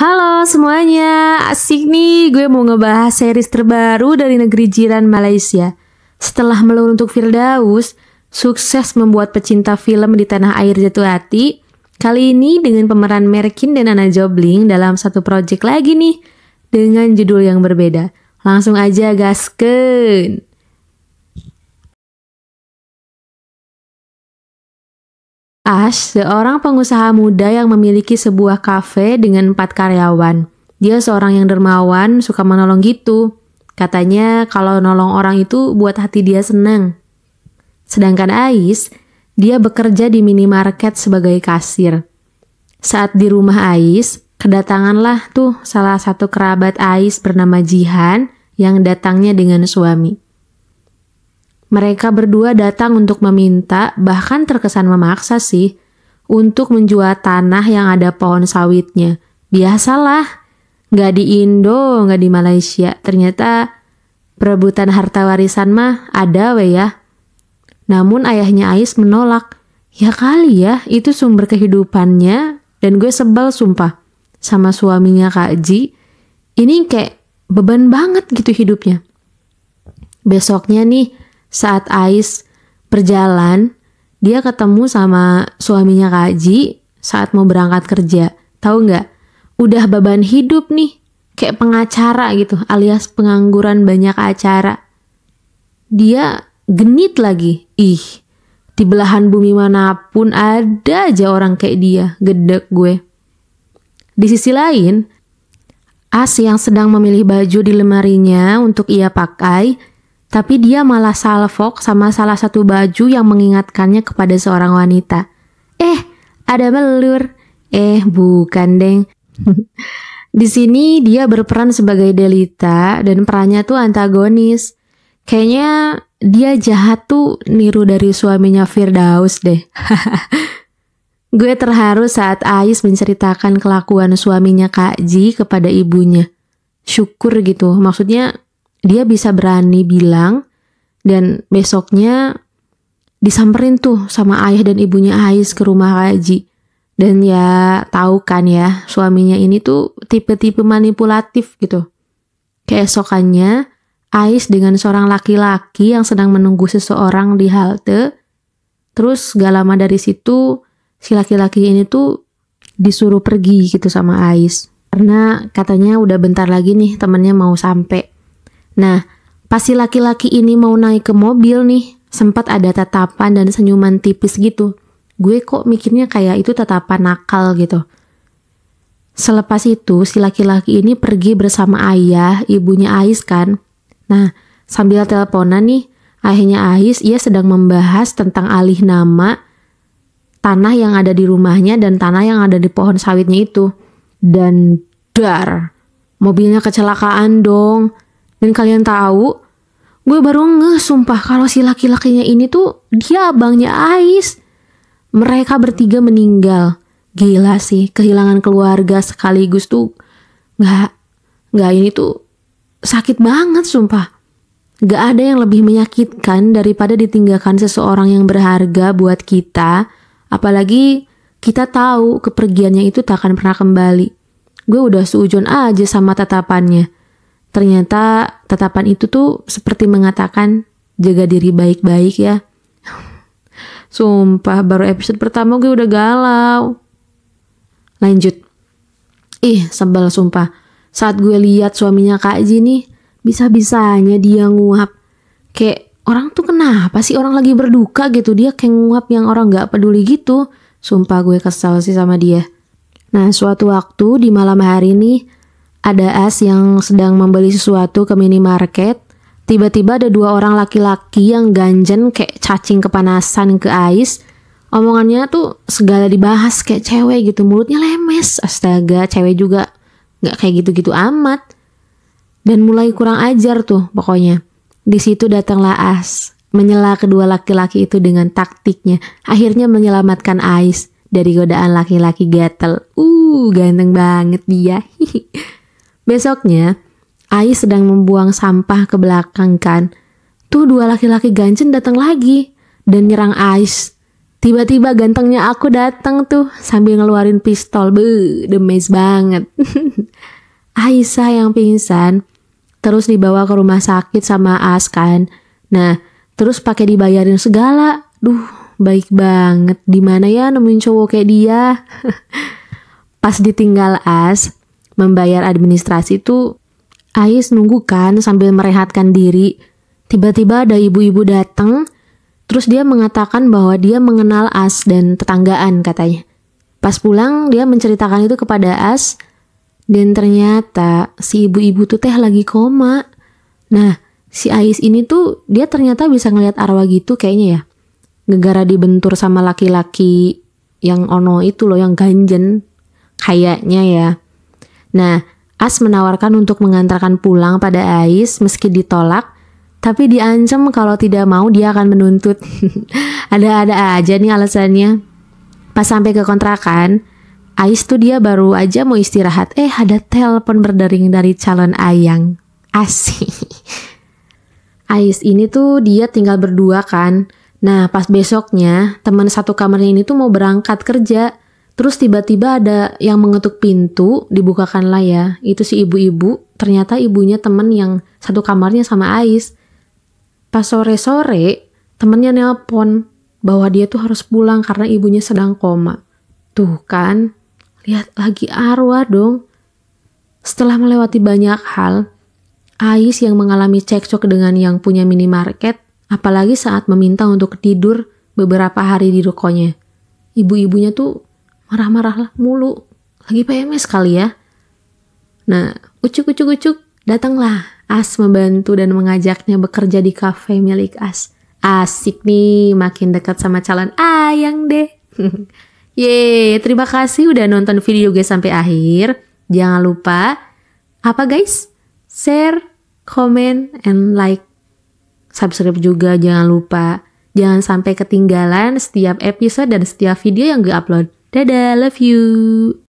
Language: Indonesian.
Halo semuanya, asik nih gue mau ngebahas series terbaru dari negeri jiran Malaysia. Setelah melur untuk Firdaus, sukses membuat pecinta film di tanah air jatuh hati, kali ini dengan pemeran Merkin dan Ana Jobling dalam satu project lagi nih, dengan judul yang berbeda. Langsung aja gasken! Ash, seorang pengusaha muda yang memiliki sebuah kafe dengan empat karyawan. Dia seorang yang dermawan, suka menolong gitu. Katanya kalau nolong orang itu buat hati dia senang. Sedangkan Ais, dia bekerja di minimarket sebagai kasir. Saat di rumah Ais, kedatanganlah tuh salah satu kerabat Ais bernama Jihan yang datangnya dengan suami. Mereka berdua datang untuk meminta, bahkan terkesan memaksa sih, untuk menjual tanah yang ada pohon sawitnya. Biasalah, nggak di Indo, nggak di Malaysia. Ternyata perebutan harta warisan mah ada we ya. Namun ayahnya Ais menolak. Ya kali ya, itu sumber kehidupannya dan gue sebel sumpah sama suaminya Kak Ji. Ini kayak beban banget gitu hidupnya. Besoknya nih, saat Ais berjalan, dia ketemu sama suaminya Kak saat mau berangkat kerja. Tahu nggak? Udah beban hidup nih, kayak pengacara gitu, alias pengangguran banyak acara. Dia genit lagi. Ih, di belahan bumi manapun ada aja orang kayak dia, gedek gue. Di sisi lain, As yang sedang memilih baju di lemarinya untuk ia pakai, tapi dia malah salvok sama salah satu baju yang mengingatkannya kepada seorang wanita. Eh, ada melur. Eh, bukan, Deng. Di sini dia berperan sebagai Delita dan perannya tuh antagonis. Kayaknya dia jahat tuh niru dari suaminya Firdaus deh. Gue terharu saat Ais menceritakan kelakuan suaminya Kak Ji kepada ibunya. Syukur gitu, maksudnya dia bisa berani bilang dan besoknya disamperin tuh sama ayah dan ibunya Ais ke rumah Haji. Dan ya tahu kan ya suaminya ini tuh tipe-tipe manipulatif gitu. Keesokannya Ais dengan seorang laki-laki yang sedang menunggu seseorang di halte. Terus gak lama dari situ si laki-laki ini tuh disuruh pergi gitu sama Ais. Karena katanya udah bentar lagi nih temennya mau sampai. Nah, pas si laki-laki ini mau naik ke mobil nih, sempat ada tatapan dan senyuman tipis gitu. Gue kok mikirnya kayak itu tatapan nakal gitu. Selepas itu, si laki-laki ini pergi bersama ayah, ibunya Ais kan. Nah, sambil teleponan nih, akhirnya Ais ia sedang membahas tentang alih nama tanah yang ada di rumahnya dan tanah yang ada di pohon sawitnya itu. Dan dar, mobilnya kecelakaan dong. Dan kalian tahu, gue baru ngeh sumpah kalau si laki-lakinya ini tuh dia abangnya Ais. Mereka bertiga meninggal. Gila sih, kehilangan keluarga sekaligus tuh gak, gak ini tuh sakit banget sumpah. Gak ada yang lebih menyakitkan daripada ditinggalkan seseorang yang berharga buat kita, apalagi kita tahu kepergiannya itu tak akan pernah kembali. Gue udah seujun aja sama tatapannya ternyata tatapan itu tuh seperti mengatakan jaga diri baik-baik ya. Sumpah baru episode pertama gue udah galau. Lanjut. Ih sebel sumpah. Saat gue lihat suaminya Kak Ji nih bisa-bisanya dia nguap. Kayak orang tuh kenapa sih orang lagi berduka gitu dia kayak nguap yang orang gak peduli gitu. Sumpah gue kesal sih sama dia. Nah suatu waktu di malam hari nih ada As yang sedang membeli sesuatu ke minimarket. Tiba-tiba ada dua orang laki-laki yang ganjen kayak cacing kepanasan ke Ais. Omongannya tuh segala dibahas kayak cewek gitu. Mulutnya lemes. Astaga, cewek juga nggak kayak gitu-gitu amat. Dan mulai kurang ajar tuh pokoknya. Di situ datanglah As, menyela kedua laki-laki itu dengan taktiknya. Akhirnya menyelamatkan Ais dari godaan laki-laki gatel. Uh, ganteng banget dia. Besoknya, Ais sedang membuang sampah ke belakang kan. Tuh dua laki-laki gancen datang lagi dan nyerang Ais. Tiba-tiba gantengnya aku datang tuh sambil ngeluarin pistol. Be, demes banget. Aisyah yang pingsan terus dibawa ke rumah sakit sama As kan. Nah, terus pakai dibayarin segala. Duh, baik banget. Di mana ya nemuin cowok kayak dia? Pas ditinggal As, membayar administrasi itu Ais nunggu kan sambil merehatkan diri. Tiba-tiba ada ibu-ibu datang, terus dia mengatakan bahwa dia mengenal As dan tetanggaan katanya. Pas pulang dia menceritakan itu kepada As dan ternyata si ibu-ibu tuh teh lagi koma. Nah, si Ais ini tuh dia ternyata bisa ngelihat arwah gitu kayaknya ya. Gegara dibentur sama laki-laki yang ono itu loh yang ganjen kayaknya ya. Nah, As menawarkan untuk mengantarkan pulang pada Ais meski ditolak, tapi diancam kalau tidak mau dia akan menuntut. Ada-ada aja nih alasannya. Pas sampai ke kontrakan, Ais tuh dia baru aja mau istirahat, eh ada telepon berdering dari calon ayang. Asih. Ais ini tuh dia tinggal berdua kan. Nah, pas besoknya, teman satu kamarnya ini tuh mau berangkat kerja. Terus tiba-tiba ada yang mengetuk pintu, dibukakanlah ya. Itu si ibu-ibu, ternyata ibunya temen yang satu kamarnya sama Ais. Pas sore-sore, temennya nelpon bahwa dia tuh harus pulang karena ibunya sedang koma. Tuh kan, lihat lagi arwah dong. Setelah melewati banyak hal, Ais yang mengalami cekcok dengan yang punya minimarket, apalagi saat meminta untuk tidur beberapa hari di rukonya. Ibu-ibunya tuh marah-marah mulu lagi PMS kali ya nah ucuk ucuk ucuk datanglah As membantu dan mengajaknya bekerja di kafe milik As asik nih makin dekat sama calon ayang deh Yeay, terima kasih udah nonton video guys sampai akhir. Jangan lupa apa guys? Share, comment, and like. Subscribe juga jangan lupa. Jangan sampai ketinggalan setiap episode dan setiap video yang gue upload. Dadah, love you.